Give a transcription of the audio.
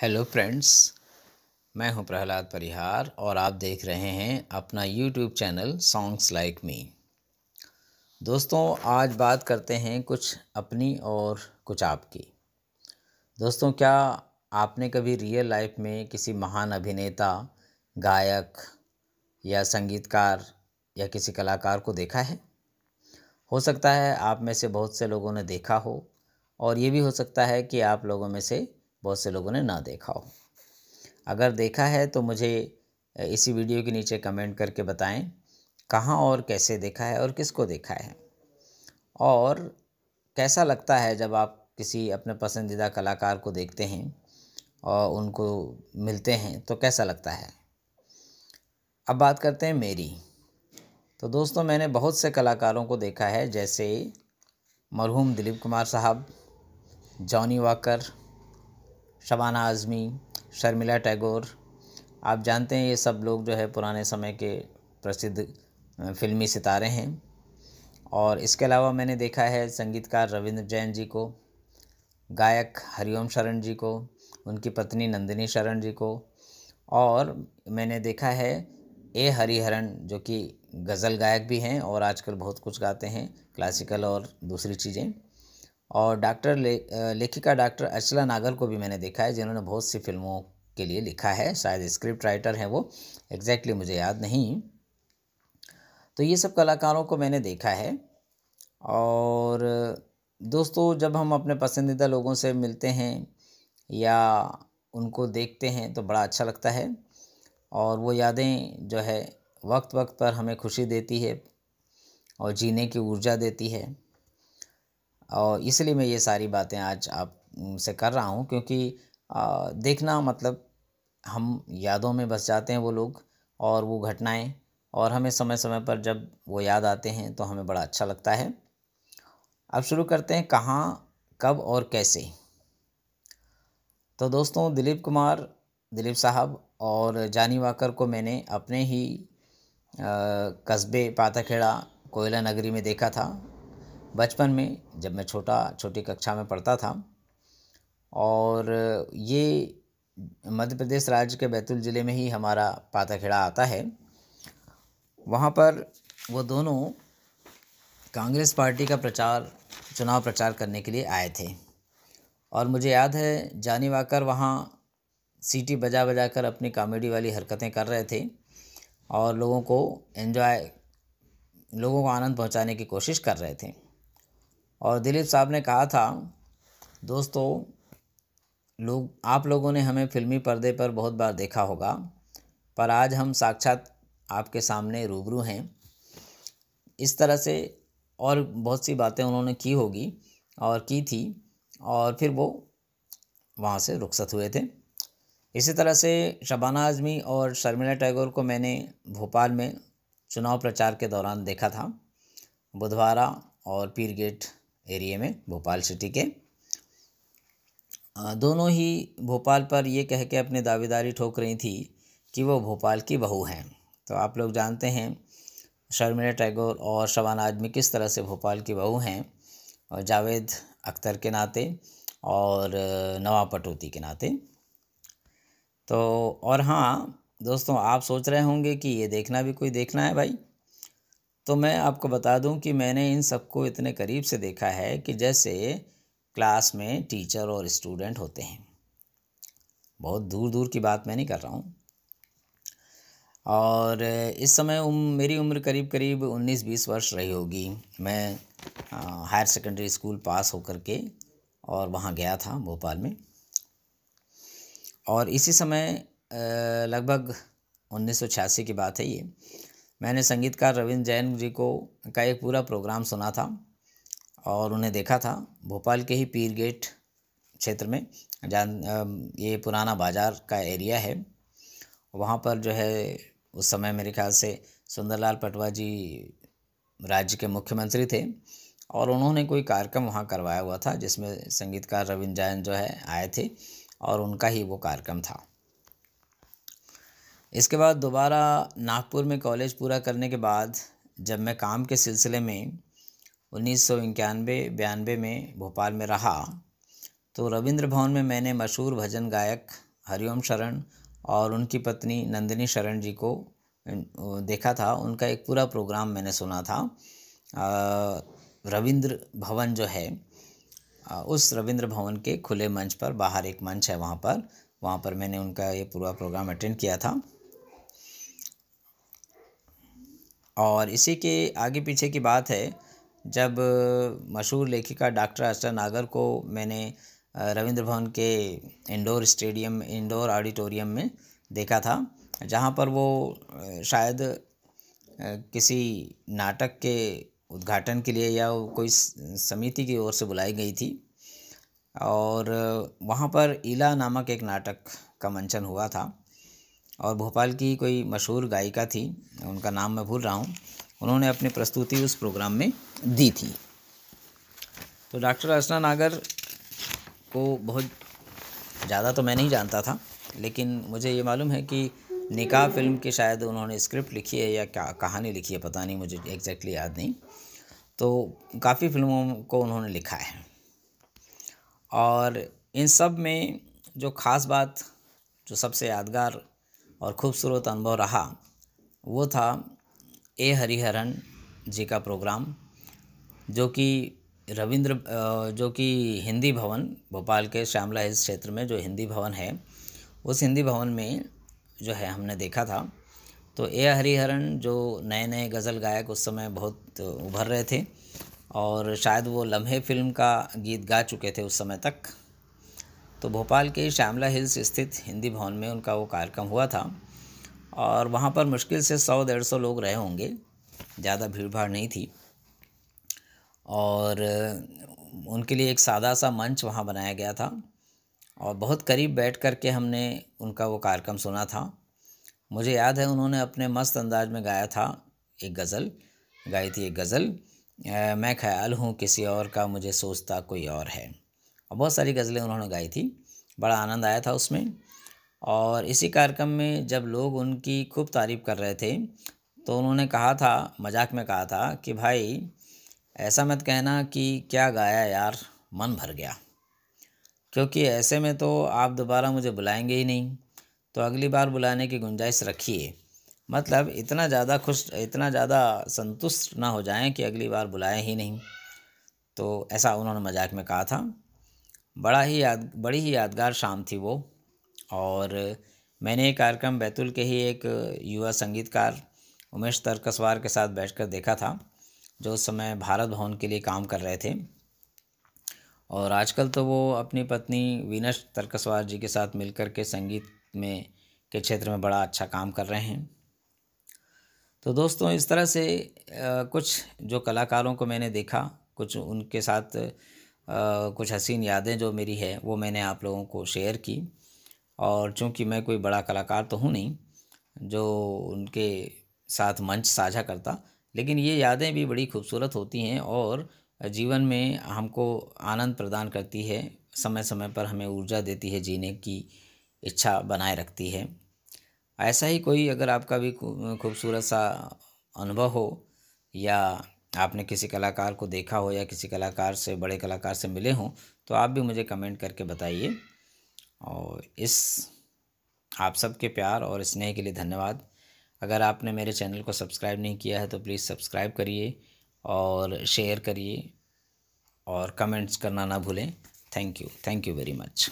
hello friends मैं हूं प्रहलाद परिहार और आप देख रहे हैं अपना YouTube channel songs like me दोस्तों आज बात करते हैं कुछ अपनी और कुछ आपकी दोस्तों क्या आपने कभी रियल लाइफ में किसी महान अभिनेता गायक या संगीतकार या किसी कलाकार को देखा है हो सकता है आप में से बहुत से लोगों ने देखा हो और ये भी हो सकता है कि आप लोगों में से बहुत से लोगों ने ना देखा हो अगर देखा है तो मुझे इसी वीडियो के नीचे कमेंट करके बताएं कहाँ और कैसे देखा है और किसको देखा है और कैसा लगता है जब आप किसी अपने पसंदीदा कलाकार को देखते हैं और उनको मिलते हैं तो कैसा लगता है अब बात करते हैं मेरी तो दोस्तों मैंने बहुत से कलाकारों को देखा है जैसे मरहूम दिलीप कुमार साहब जॉनी वाकर शबाना आज़मी शर्मिला टैगोर आप जानते हैं ये सब लोग जो है पुराने समय के प्रसिद्ध फिल्मी सितारे हैं और इसके अलावा मैंने देखा है संगीतकार रविंद्र जैन जी को गायक हरिओम शरण जी को उनकी पत्नी नंदिनी शरण जी को और मैंने देखा है ए हरिहरन जो कि गज़ल गायक भी हैं और आजकल बहुत कुछ गाते हैं क्लासिकल और दूसरी चीज़ें और डॉक्टर ले, लेखिका डॉक्टर अर्चला नागल को भी मैंने देखा है जिन्होंने बहुत सी फिल्मों के लिए लिखा है शायद स्क्रिप्ट राइटर हैं वो एग्जैक्टली मुझे याद नहीं तो ये सब कलाकारों को मैंने देखा है और दोस्तों जब हम अपने पसंदीदा लोगों से मिलते हैं या उनको देखते हैं तो बड़ा अच्छा लगता है और वो यादें जो है वक्त वक्त पर हमें खुशी देती है और जीने की ऊर्जा देती है और इसलिए मैं ये सारी बातें आज आप से कर रहा हूँ क्योंकि आ, देखना मतलब हम यादों में बस जाते हैं वो लोग और वो घटनाएं और हमें समय समय पर जब वो याद आते हैं तो हमें बड़ा अच्छा लगता है अब शुरू करते हैं कहाँ कब और कैसे तो दोस्तों दिलीप कुमार दिलीप साहब और जानी वाकर को मैंने अपने ही कस्बे पाताखेड़ा कोयला नगरी में देखा था बचपन में जब मैं छोटा छोटी कक्षा में पढ़ता था और ये मध्य प्रदेश राज्य के बैतूल ज़िले में ही हमारा पाताखेड़ा आता है वहाँ पर वो दोनों कांग्रेस पार्टी का प्रचार चुनाव प्रचार करने के लिए आए थे और मुझे याद है जानी वाकर वहाँ सीटी बजा बजा कर अपनी कॉमेडी वाली हरकतें कर रहे थे और लोगों को एन्जॉय लोगों को आनंद पहुंचाने की कोशिश कर रहे थे और दिलीप साहब ने कहा था दोस्तों लोग आप लोगों ने हमें फिल्मी पर्दे पर बहुत बार देखा होगा पर आज हम साक्षात आपके सामने रूबरू हैं इस तरह से और बहुत सी बातें उन्होंने की होगी और की थी और फिर वो वहाँ से रुखसत हुए थे इसी तरह से शबाना आज़मी और शर्मिला टैगोर को मैंने भोपाल में चुनाव प्रचार के दौरान देखा था बुधवारा और पीरगेट एरिए में भोपाल सिटी के दोनों ही भोपाल पर ये कह के अपने दावेदारी ठोक रही थी कि वो भोपाल की बहू हैं तो आप लोग जानते हैं शर्मिला टैगोर और शबाना आजमी किस तरह से भोपाल की बहू हैं और जावेद अख्तर के नाते और नवा पटौती के नाते तो और हाँ दोस्तों आप सोच रहे होंगे कि ये देखना भी कोई देखना है भाई तो मैं आपको बता दूं कि मैंने इन सबको इतने करीब से देखा है कि जैसे क्लास में टीचर और स्टूडेंट होते हैं बहुत दूर दूर की बात मैं नहीं कर रहा हूँ और इस समय उम, मेरी उम्र करीब करीब 19-20 वर्ष रही होगी मैं हायर सेकेंडरी स्कूल पास होकर के और वहाँ गया था भोपाल में और इसी समय लगभग छियासी की बात है ये मैंने संगीतकार रविंद्र जैन जी को का एक पूरा प्रोग्राम सुना था और उन्हें देखा था भोपाल के ही पीर गेट क्षेत्र में जान ये पुराना बाजार का एरिया है वहाँ पर जो है उस समय मेरे ख्याल से सुंदरलाल पटवा जी राज्य के मुख्यमंत्री थे और उन्होंने कोई कार्यक्रम वहाँ करवाया हुआ था जिसमें संगीतकार रविंद्र जैन जो है आए थे और उनका ही वो कार्यक्रम था इसके बाद दोबारा नागपुर में कॉलेज पूरा करने के बाद जब मैं काम के सिलसिले में उन्नीस सौ इक्यानवे बयानवे में भोपाल में रहा तो रविंद्र भवन में मैंने मशहूर भजन गायक हरिओम शरण और उनकी पत्नी नंदिनी शरण जी को देखा था उनका एक पूरा प्रोग्राम मैंने सुना था रविंद्र भवन जो है उस रविंद्र भवन के खुले मंच पर बाहर एक मंच है वहाँ पर वहाँ पर मैंने उनका ये पूरा प्रोग्राम अटेंड किया था और इसी के आगे पीछे की बात है जब मशहूर लेखिका डॉक्टर आस्था नागर को मैंने रविंद्र भवन के इंडोर स्टेडियम इंडोर ऑडिटोरियम में देखा था जहाँ पर वो शायद किसी नाटक के उद्घाटन के लिए या कोई समिति की ओर से बुलाई गई थी और वहाँ पर इला नामक एक नाटक का मंचन हुआ था और भोपाल की कोई मशहूर गायिका थी उनका नाम मैं भूल रहा हूँ उन्होंने अपनी प्रस्तुति उस प्रोग्राम में दी थी तो डॉक्टर अर्चना नागर को बहुत ज़्यादा तो मैं नहीं जानता था लेकिन मुझे ये मालूम है कि निकाह फिल्म की शायद उन्होंने स्क्रिप्ट लिखी है या क्या कहानी लिखी है पता नहीं मुझे एग्जैक्टली याद नहीं तो काफ़ी फिल्मों को उन्होंने लिखा है और इन सब में जो ख़ास बात जो सबसे यादगार और ख़ूबसूरत अनुभव रहा वो था ए हरिहरन जी का प्रोग्राम जो कि रविंद्र जो कि हिंदी भवन भोपाल के श्यामला हिल्स क्षेत्र में जो हिंदी भवन है उस हिंदी भवन में जो है हमने देखा था तो ए हरिहरन जो नए नए गज़ल गायक उस समय बहुत उभर रहे थे और शायद वो लम्हे फिल्म का गीत गा चुके थे उस समय तक तो भोपाल के श्यामला हिल्स स्थित हिंदी भवन में उनका वो कार्यक्रम हुआ था और वहाँ पर मुश्किल से सौ डेढ़ सौ लोग रहे होंगे ज़्यादा भीड़ भाड़ नहीं थी और उनके लिए एक सादा सा मंच वहाँ बनाया गया था और बहुत करीब बैठ कर के हमने उनका वो कार्यक्रम सुना था मुझे याद है उन्होंने अपने मस्त अंदाज में गाया था एक गज़ल गाई थी एक गज़ल मैं ख्याल हूँ किसी और का मुझे सोचता कोई और है और बहुत सारी गज़लें उन्होंने गाई थी बड़ा आनंद आया था उसमें और इसी कार्यक्रम में जब लोग उनकी खूब तारीफ़ कर रहे थे तो उन्होंने कहा था मजाक में कहा था कि भाई ऐसा मत कहना कि क्या गाया यार मन भर गया क्योंकि ऐसे में तो आप दोबारा मुझे बुलाएंगे ही नहीं तो अगली बार बुलाने की गुंजाइश रखिए मतलब इतना ज़्यादा खुश इतना ज़्यादा संतुष्ट ना हो जाएं कि अगली बार बुलाएं ही नहीं तो ऐसा उन्होंने मजाक में कहा था बड़ा ही याद बड़ी ही यादगार शाम थी वो और मैंने ये कार्यक्रम बैतूल के ही एक युवा संगीतकार उमेश तरकसवार के साथ बैठकर देखा था जो उस समय भारत भवन के लिए काम कर रहे थे और आजकल तो वो अपनी पत्नी विनश तरकसवार जी के साथ मिलकर के संगीत में के क्षेत्र में बड़ा अच्छा काम कर रहे हैं तो दोस्तों इस तरह से कुछ जो कलाकारों को मैंने देखा कुछ उनके साथ कुछ हसीन यादें जो मेरी है वो मैंने आप लोगों को शेयर की और चूंकि मैं कोई बड़ा कलाकार तो हूँ नहीं जो उनके साथ मंच साझा करता लेकिन ये यादें भी बड़ी खूबसूरत होती हैं और जीवन में हमको आनंद प्रदान करती है समय समय पर हमें ऊर्जा देती है जीने की इच्छा बनाए रखती है ऐसा ही कोई अगर आपका भी खूबसूरत सा अनुभव हो या आपने किसी कलाकार को देखा हो या किसी कलाकार से बड़े कलाकार से मिले हों तो आप भी मुझे कमेंट करके बताइए और इस आप सबके प्यार और स्नेह के लिए धन्यवाद अगर आपने मेरे चैनल को सब्सक्राइब नहीं किया है तो प्लीज़ सब्सक्राइब करिए और शेयर करिए और कमेंट्स करना ना भूलें thank you thank you very much